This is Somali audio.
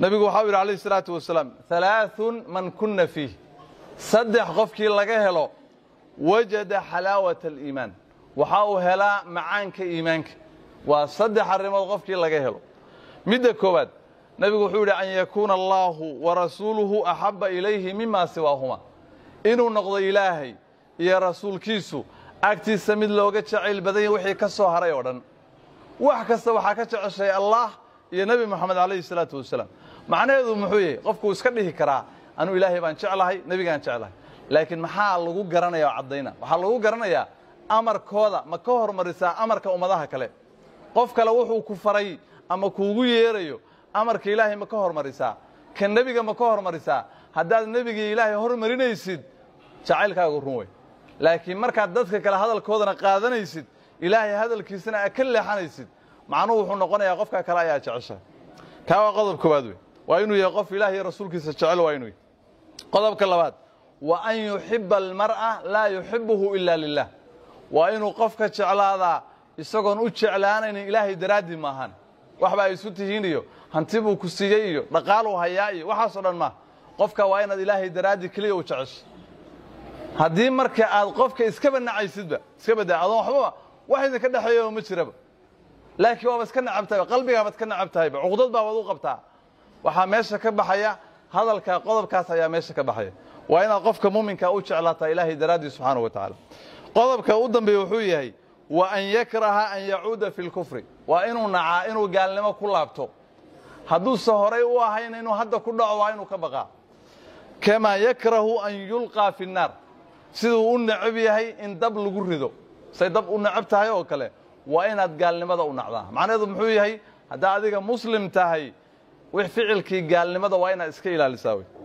nebigu waxau yidhi alayhi salaatu wasalaam alaaun man kunna fiih saddex qofkii laga helo wajada xalaawata aliimaan waxa uu helaa macaanka iimaanka waa saddex arrimood qofkii laga helo midda koowaad nebigu wuxuu yidhi an yakuuna allaahu wa rasuuluhu axabba ilayhi mimaa siwaahuma inuu noqdo ilaahay iyo rasuulkiisu agtiisa mid looga jacayl badanya wixii ka soo haray oo dhan wax kasta waxaa ka jeceshay allaah iyo nebi moxamed calayhi salaatu wasalaam macnaheedu muxuu yahay qofku iska dhihi karaa anuu ilaahay baan jeclahay nebigaan jeclahay laakiin maxaa lagu garanaya oo caddayna waxaa lagu garanayaa amarkooda ma ka hormarisaa amarka ummadaha kale qof kale wuxuu ku faray ama kuugu yeerayo amarka ilaahay ma ka hormarisaa ka nebiga ma ka hormarisaa haddaad nebigii ilaahay hormarinaysid jacaylkaagu run wey laakiin markaad dadka kale hadalkoodana qaadanaysid ilaahay hadalkiisana aad ka leexanaysid macnuhu wuxuu noqonayaa qofkaa kale ayaa jecesha kaa waa qodob koowaad wey waa inuu yahay qof ilaah rasuulkiisa jecel waa inuu yahy qodobka labaad wa an yuxiba almar'a laa yuxibuhu ila lilah waa inuu qofka jeclaadaa isagoon u jeclaanaynin ilaahay daraaddii maahan waxba ay isu tihiin hanti buu ku siiyey iyo dhaqaaluu hayaa iyo waxaasoo dhan maa qofka waa inaad ilaahay daraaddii keliya u jecesho haddii marka aad qofka iskaba nacaysidba iska badaa adoon waxbaba wax idinka dhexeeyaba ma jiraba laakiin waaba iska nacabtahayba qalbigaabad ka nacabtahayba cuqdad baabaad u qabtaa waxaa meesha ka baxaya hadalka qodobkaas ayaa meesha ka baxaya waa inaad qofka muminka u jeclaataa ilaahay daraaddii subxaanahu wa tacaala qodobka u dambeeye wuxuu yahay wa an yakraha an yacuuda fi lkufri waa inuu nacaa inuu gaalnimo ku laabto hadduuse horay u ahayna inuu hadda ku dhaco waa inuu ka baqaa kamaa yakrahu an yulqaa fi nnaar siduu u necab yahay in dab lagu rido say dab u necab tahay oo kale waa inaad gaalnimada u nacdaa macnaheedu muxuu yahay haddaa adiga muslim tahay wix ficilkii gaalnimada waa inaad iska ilaalisaa wey